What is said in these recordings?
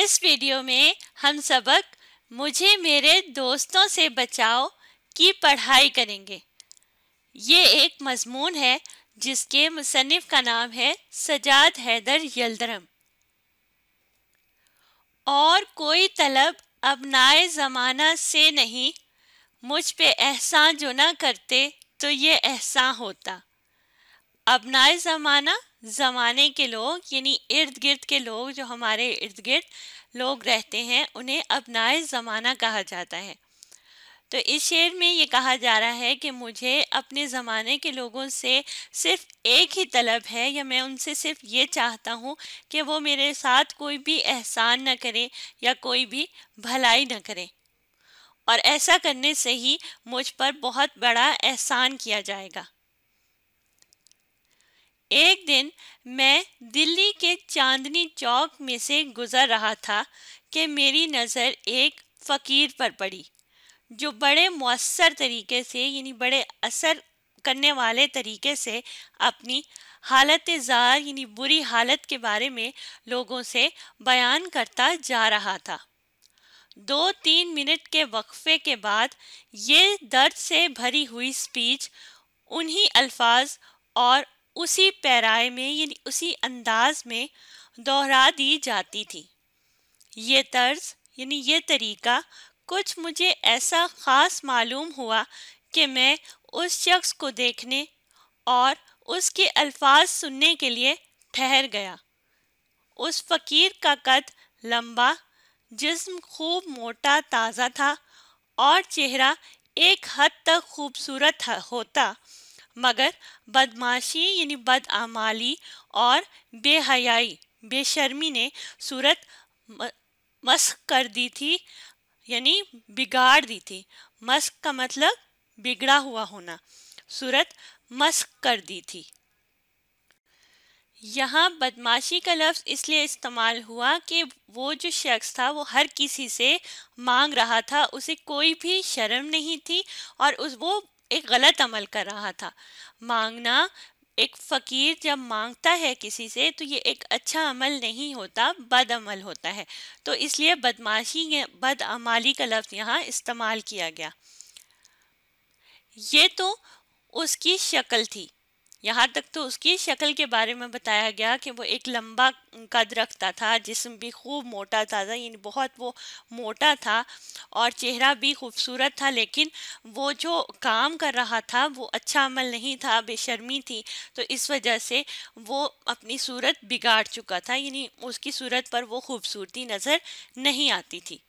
इस वीडियो में हम सबक मुझे मेरे दोस्तों से बचाओ की पढ़ाई करेंगे ये एक मजमून है जिसके मुसनफ़ का नाम है सजाद हैदर यलदरम और कोई तलब अब नाए ज़माना से नहीं मुझ पे एहसान जो ना करते तो ये एहसान होता अब नाए ज़माना ज़माने के लोग यानी इर्द गिर्द के लोग जो हमारे इर्द गिर्द लोग रहते हैं उन्हें अपनाए ज़माना कहा जाता है तो इस शेर में ये कहा जा रहा है कि मुझे अपने ज़माने के लोगों से सिर्फ एक ही तलब है या मैं उनसे सिर्फ ये चाहता हूँ कि वो मेरे साथ कोई भी एहसान न करें या कोई भी भलाई न करें और ऐसा करने से ही मुझ पर बहुत बड़ा एहसान किया जाएगा एक दिन मैं दिल्ली के चांदनी चौक में से गुजर रहा था कि मेरी नज़र एक फ़कीर पर पड़ी जो बड़े मौसर तरीके से यानी बड़े असर करने वाले तरीके से अपनी हालत ज़ार यानी बुरी हालत के बारे में लोगों से बयान करता जा रहा था दो तीन मिनट के वक्फे के बाद ये दर्द से भरी हुई स्पीच उन्हीं अल्फाज और उसी पैराए में यानी उसी अंदाज में दोहरा दी जाती थी ये तर्ज यानी ये तरीका कुछ मुझे ऐसा ख़ास मालूम हुआ कि मैं उस शख्स को देखने और उसके अल्फाज सुनने के लिए ठहर गया उस फ़कीर का कद लंबा जिस्म खूब मोटा ताज़ा था और चेहरा एक हद तक खूबसूरत होता मगर बदमाशी यानी बदआमाली और बेहयाई बेशर्मी ने सूरत मस्क कर दी थी यानी बिगाड़ दी थी मस्क का मतलब बिगड़ा हुआ होना सूरत मस्क कर दी थी यहाँ बदमाशी का लफ्ज़ इसलिए इस्तेमाल हुआ कि वो जो शख्स था वो हर किसी से मांग रहा था उसे कोई भी शर्म नहीं थी और उस वो एक गलत अमल कर रहा था मांगना एक फ़कीर जब मांगता है किसी से तो ये एक अच्छा अमल नहीं होता बद अमल होता है तो इसलिए बदमाशी बदअमाली का लफ्ज़ यहाँ इस्तेमाल किया गया ये तो उसकी शक्ल थी यहाँ तक तो उसकी शक्ल के बारे में बताया गया कि वो एक लंबा कद रखता था जिसम भी खूब मोटा था यानी बहुत वो मोटा था और चेहरा भी खूबसूरत था लेकिन वो जो काम कर रहा था वो अच्छा अमल नहीं था बेशर्मी थी तो इस वजह से वो अपनी सूरत बिगाड़ चुका था यानी उसकी सूरत पर वो खूबसूरती नज़र नहीं आती थी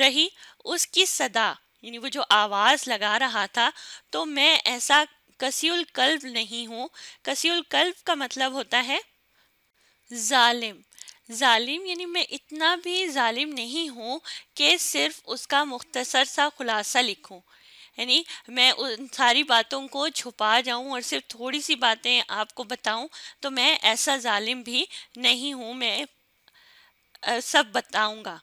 रही उसकी सदा यानी वो जो आवाज़ लगा रहा था तो मैं ऐसा कसीुल कल्ब नहीं हूँ कसीुल कल्ब का मतलब होता है जालिम जालिम यानी मैं इतना भी जालिम नहीं हूँ कि सिर्फ उसका मुख्तसर सा खुलासा लिखूँ यानी मैं उन सारी बातों को छुपा जाऊं और सिर्फ थोड़ी सी बातें आपको बताऊं तो मैं ऐसा जालिम भी नहीं हूं मैं सब बताऊंगा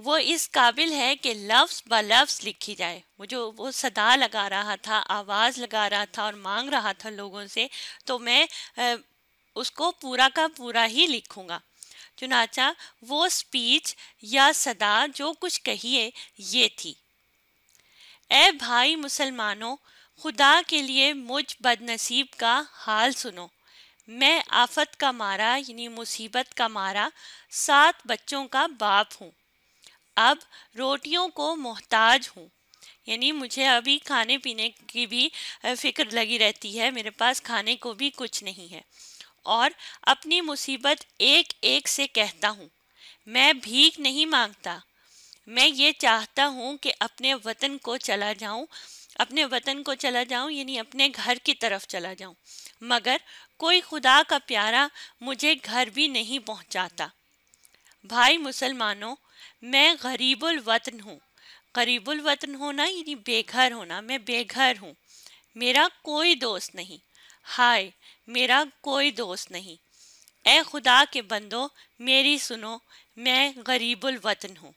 वो इस काबिल है कि लफ्स ब लफ्स लिखी जाए वो जो वो सदा लगा रहा था आवाज़ लगा रहा था और मांग रहा था लोगों से तो मैं उसको पूरा का पूरा ही लिखूँगा चुनाचा वो स्पीच या सदा जो कुछ कहिए ये थी ए भाई मुसलमानों खुदा के लिए मुझ बदनसीब का हाल सुनो मैं आफत का मारा यानी मुसीबत का मारा सात बच्चों का बाप हूँ अब रोटियों को मोहताज हूँ यानी मुझे अभी खाने पीने की भी फिक्र लगी रहती है मेरे पास खाने को भी कुछ नहीं है और अपनी मुसीबत एक एक से कहता हूँ मैं भीख नहीं मांगता मैं ये चाहता हूँ कि अपने वतन को चला जाऊँ अपने वतन को चला जाऊँ यानी अपने घर की तरफ चला जाऊँ मगर कोई खुदा का प्यारा मुझे घर भी नहीं पहुँचाता भाई मुसलमानों मैं गरीबुल वतन हूँ गरीबुल वतन होना यानी बेघर होना मैं बेघर हूँ मेरा कोई दोस्त नहीं हाय मेरा कोई दोस्त नहीं ए खुदा के बंदो मेरी सुनो मैं गरीबुल वतन हूँ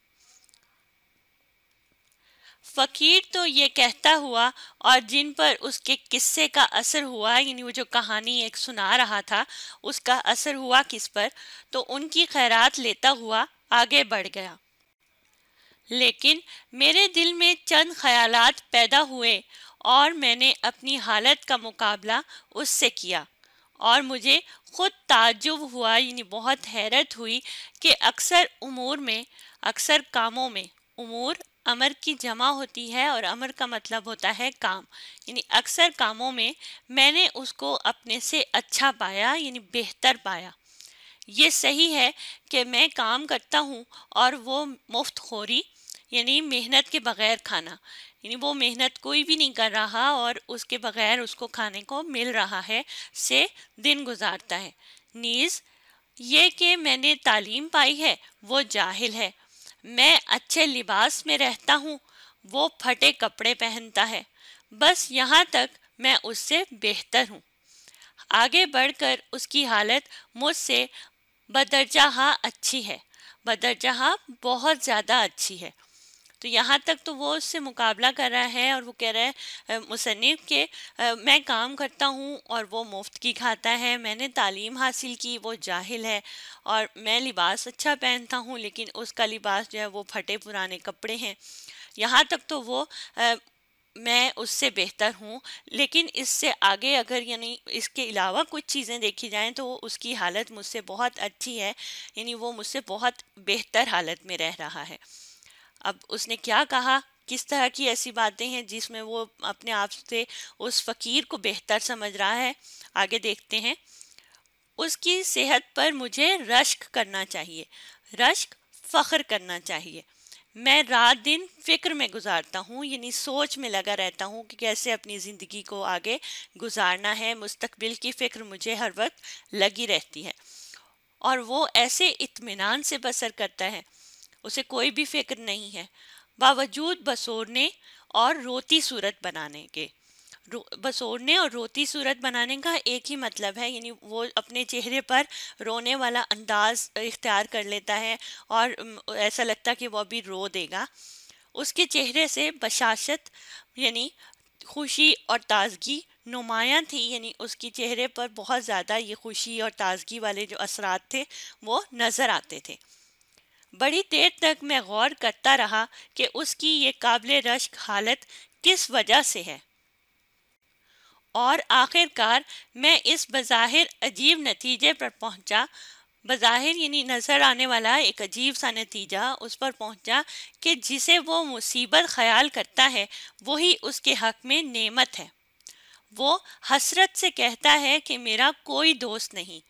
फ़कीर तो ये कहता हुआ और जिन पर उसके किस्से का असर हुआ यानी वो जो कहानी एक सुना रहा था उसका असर हुआ किस पर तो उनकी खैरात लेता हुआ आगे बढ़ गया लेकिन मेरे दिल में चंद ख्यालात पैदा हुए और मैंने अपनी हालत का मुकाबला उससे किया और मुझे खुद ताजुब हुआ यानी बहुत हैरत हुई कि अक्सर उमूर में अक्सर कामों में उमूर अमर की जमा होती है और अमर का मतलब होता है काम यानी अक्सर कामों में मैंने उसको अपने से अच्छा पाया यानी बेहतर पाया ये सही है कि मैं काम करता हूँ और वो मुफ्त खोरी यानी मेहनत के बग़ैर खाना यानी वो मेहनत कोई भी नहीं कर रहा और उसके बग़ैर उसको खाने को मिल रहा है से दिन गुजारता है नीज़ ये कि मैंने तालीम पाई है वो जाहिल है मैं अच्छे लिबास में रहता हूँ वो फटे कपड़े पहनता है बस यहाँ तक मैं उससे बेहतर हूँ आगे बढ़कर उसकी हालत मुझसे बदरजा हाँ अच्छी है बदरजा हाँ बहुत ज़्यादा अच्छी है तो यहाँ तक तो वो उससे मुकाबला कर रहा है और वो कह रहा है मुसनफ़ के आ, मैं काम करता हूँ और वो मुफ्त की खाता है मैंने तालीम हासिल की वो जाहिल है और मैं लिबास अच्छा पहनता हूँ लेकिन उसका लिबास जो है वो फटे पुराने कपड़े हैं यहाँ तक तो वो आ, मैं उससे बेहतर हूँ लेकिन इससे आगे अगर यानी इसके अलावा कुछ चीज़ें देखी जाएँ तो उसकी हालत मुझसे बहुत अच्छी है यानी वो मुझसे बहुत बेहतर हालत में रह रहा है अब उसने क्या कहा किस तरह की ऐसी बातें हैं जिसमें वो अपने आप से उस फ़कीर को बेहतर समझ रहा है आगे देखते हैं उसकी सेहत पर मुझे रश्क करना चाहिए रश्क फ़ख्र करना चाहिए मैं रात दिन फिक्र में गुजारता हूँ यानी सोच में लगा रहता हूँ कि कैसे अपनी ज़िंदगी को आगे गुजारना है मुस्तकबिल की फ़िक्र मुझे हर वक्त लगी रहती है और वो ऐसे इत्मीनान से बसर करता है उसे कोई भी फिक्र नहीं है बावजूद बसोरने और रोती सूरत बनाने के बसोड़ने और रोती सूरत बनाने का एक ही मतलब है यानी वो अपने चेहरे पर रोने वाला अंदाज इख्तियार कर लेता है और ऐसा लगता है कि वह भी रो देगा उसके चेहरे से बशाशत यानी खुशी और ताजगी नुमायाँ थी यानी उसके चेहरे पर बहुत ज़्यादा ये खुशी और ताजगी वाले जो असरात थे वो नज़र आते थे बड़ी देर तक मैं गौर करता रहा कि उसकी ये काबिल रश्क हालत किस वजह से है और आखिरकार मैं इस बज़ाहिर अजीब नतीजे पर पहुंचा बज़ाहिर यानी नज़र आने वाला एक अजीब सा नतीजा उस पर पहुंचा कि जिसे वो मुसीबत ख्याल करता है वही उसके हक में नेमत है वो हसरत से कहता है कि मेरा कोई दोस्त नहीं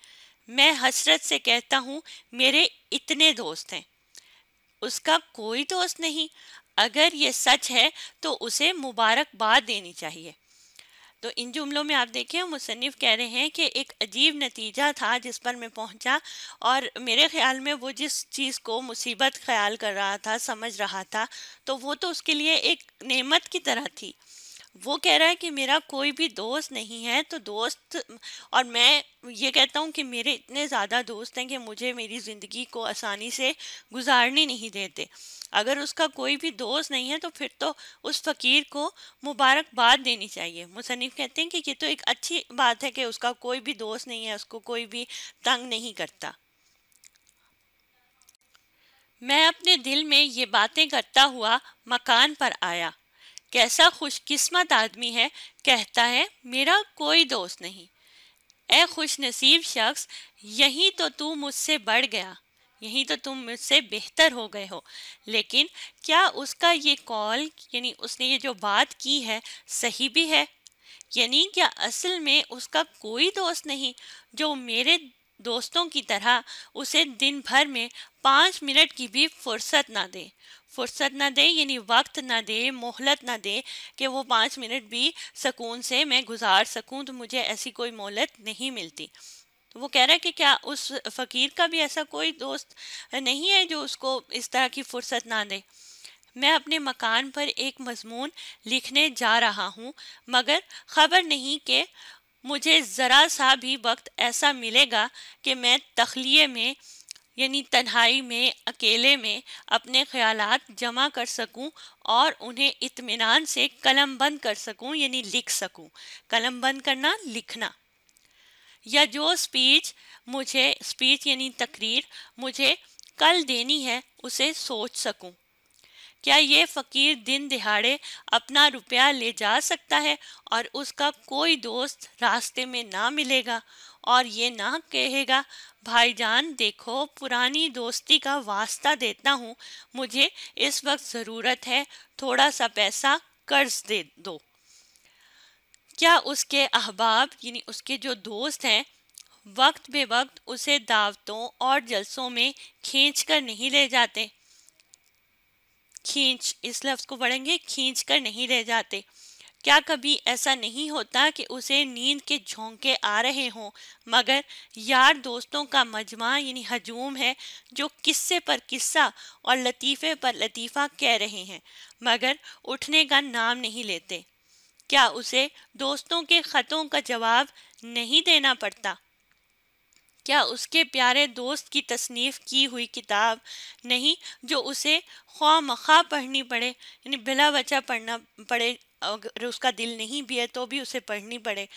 मैं हसरत से कहता हूँ मेरे इतने दोस्त हैं उसका कोई दोस्त नहीं अगर ये सच है तो उसे मुबारकबाद देनी चाहिए तो इन जुमलों में आप देखें मुसनफ़ कह रहे हैं कि एक अजीब नतीजा था जिस पर मैं पहुंचा और मेरे ख्याल में वो जिस चीज़ को मुसीबत ख्याल कर रहा था समझ रहा था तो वो तो उसके लिए एक नेमत की तरह थी वो कह रहा है कि मेरा कोई भी दोस्त नहीं है तो दोस्त और मैं ये कहता हूँ कि मेरे इतने ज़्यादा दोस्त हैं कि मुझे मेरी ज़िंदगी को आसानी से गुजारने नहीं देते अगर उसका कोई भी दोस्त नहीं है तो फिर तो उस फ़कीर को मुबारकबाद देनी चाहिए मुसनफ़ कहते हैं कि ये तो एक अच्छी बात है कि उसका कोई भी दोस्त नहीं है उसको कोई भी तंग नहीं करता मैं अपने दिल में ये बातें करता हुआ मकान पर आया कैसा खुशकिस्मत आदमी है कहता है मेरा कोई दोस्त नहीं ए खुश नसीब शख्स यहीं तो तू मुझसे बढ़ गया यहीं तो तुम मुझसे बेहतर हो गए हो लेकिन क्या उसका ये कॉल यानी उसने ये जो बात की है सही भी है यानी क्या असल में उसका कोई दोस्त नहीं जो मेरे दोस्तों की तरह उसे दिन भर में पाँच मिनट की भी फुर्सत ना दे फुर्सत ना दे यानी वक्त ना दे मोहलत ना दे कि वो पाँच मिनट भी सकून से मैं गुजार सकूँ तो मुझे ऐसी कोई मोहलत नहीं मिलती तो वो कह रहा है कि क्या उस फ़कीर का भी ऐसा कोई दोस्त नहीं है जो उसको इस तरह की फुर्सत ना दे मैं अपने मकान पर एक मजमून लिखने जा रहा हूँ मगर खबर नहीं कि मुझे ज़रा सा भी वक्त ऐसा मिलेगा कि मैं तखलीय में यानी तन्हाई में अकेले में अपने ख्यालात जमा कर सकूं और उन्हें इत्मीनान से कलम बंद कर सकूं यानी लिख सकूं कलम बंद करना लिखना या जो स्पीच मुझे स्पीच यानी तकरीर मुझे कल देनी है उसे सोच सकूं क्या ये फ़कीर दिन दिहाड़े अपना रुपया ले जा सकता है और उसका कोई दोस्त रास्ते में ना मिलेगा और ये ना कहेगा भाईजान देखो पुरानी दोस्ती का वास्ता देता हूँ मुझे इस वक्त ज़रूरत है थोड़ा सा पैसा कर्ज दे दो क्या उसके अहबाब यानी उसके जो दोस्त हैं वक्त बे वक्त उसे दावतों और जलसों में खींच कर नहीं ले जाते खींच इस लफ्ज़ को पढ़ेंगे खींच कर नहीं ले जाते क्या कभी ऐसा नहीं होता कि उसे नींद के झोंके आ रहे हों मगर यार दोस्तों का मजमा यानी हजूम है जो किस्से पर किस्सा और लतीफ़े पर लतीफ़ा कह रहे हैं मगर उठने का नाम नहीं लेते क्या उसे दोस्तों के ख़तों का जवाब नहीं देना पड़ता क्या उसके प्यारे दोस्त की तसनीफ़ की हुई किताब नहीं जो उसे ख्वा मखा पढ़नी पड़े यानी बिला बचा पढ़ना पड़े अगर उसका दिल नहीं भी है तो भी उसे पढ़नी पड़े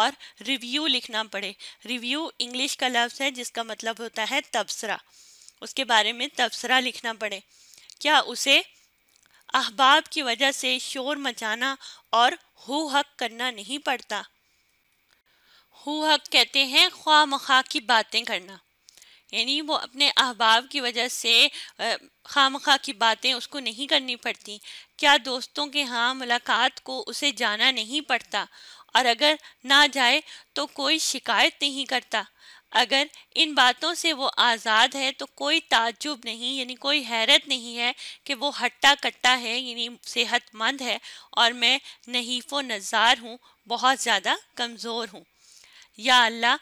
और रिव्यू लिखना पड़े रिव्यू इंग्लिश का लफ्ज़ है जिसका मतलब होता है तबसरा उसके बारे में तबसरा लिखना पड़े क्या उसे अहबाब की वजह से शोर मचाना और हु हक करना नहीं पड़ता हु हक कहते हैं ख्वा मखा की बातें करना यानी वो अपने अहबाब की वजह से खाम खा की बातें उसको नहीं करनी पड़ती क्या दोस्तों के यहाँ मुलाकात को उसे जाना नहीं पड़ता और अगर ना जाए तो कोई शिकायत नहीं करता अगर इन बातों से वो आज़ाद है तो कोई ताजुब नहीं यानी कोई हैरत नहीं है कि वो हट्टा कट्टा है यानी सेहतमंद है और मैं नहीफ़ो नज़ार हूँ बहुत ज़्यादा कमज़ोर हूँ या अल्लाह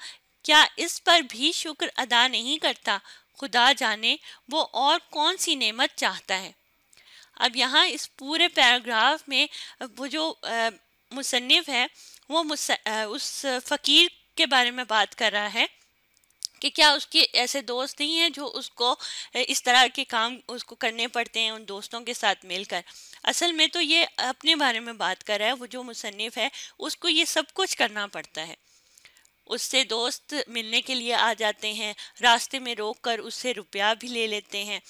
क्या इस पर भी शुक्र अदा नहीं करता खुदा जाने वो और कौन सी नेमत चाहता है अब यहाँ इस पूरे पैराग्राफ में वो जो मुसनफ़ है वो मुस उस फ़कीर के बारे में बात कर रहा है कि क्या उसके ऐसे दोस्त नहीं हैं जो उसको इस तरह के काम उसको करने पड़ते हैं उन दोस्तों के साथ मिलकर असल में तो ये अपने बारे में बात कर रहा है वो जो मुसनफ़ है उसको ये सब कुछ करना पड़ता है उससे दोस्त मिलने के लिए आ जाते हैं रास्ते में रोक कर उससे रुपया भी ले लेते हैं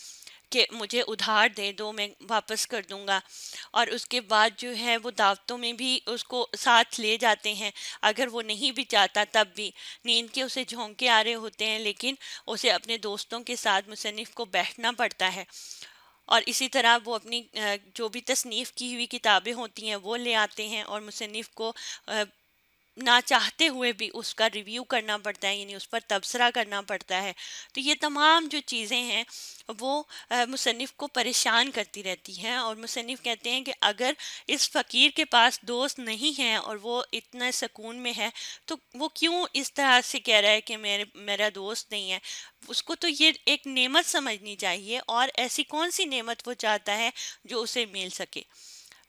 कि मुझे उधार दे दो मैं वापस कर दूंगा और उसके बाद जो है वो दावतों में भी उसको साथ ले जाते हैं अगर वो नहीं भी चाहता तब भी नींद के उसे झोंके आ रहे होते हैं लेकिन उसे अपने दोस्तों के साथ मुसनफ़ को बैठना पड़ता है और इसी तरह वो अपनी जो भी तसनीफ़ की हुई किताबें होती हैं वो ले आते हैं और मुसनफ़ को ना चाहते हुए भी उसका रिव्यू करना पड़ता है यानी उस पर तबसरा करना पड़ता है तो ये तमाम जो चीज़ें हैं वो मुसनफ़ को परेशान करती रहती हैं और मुसनफ़ कहते हैं कि अगर इस फ़कीर के पास दोस्त नहीं हैं और वो इतना सकून में है तो वो क्यों इस तरह से कह रहा है कि मेरे मेरा दोस्त नहीं है उसको तो ये एक नेमत समझनी चाहिए और ऐसी कौन सी नेमत वो चाहता है जो उसे मिल सके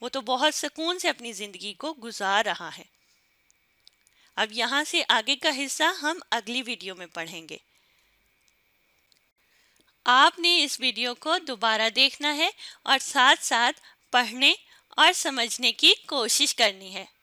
वो तो बहुत सुकून से अपनी ज़िंदगी को गुजार रहा है अब यहाँ से आगे का हिस्सा हम अगली वीडियो में पढ़ेंगे आपने इस वीडियो को दोबारा देखना है और साथ साथ पढ़ने और समझने की कोशिश करनी है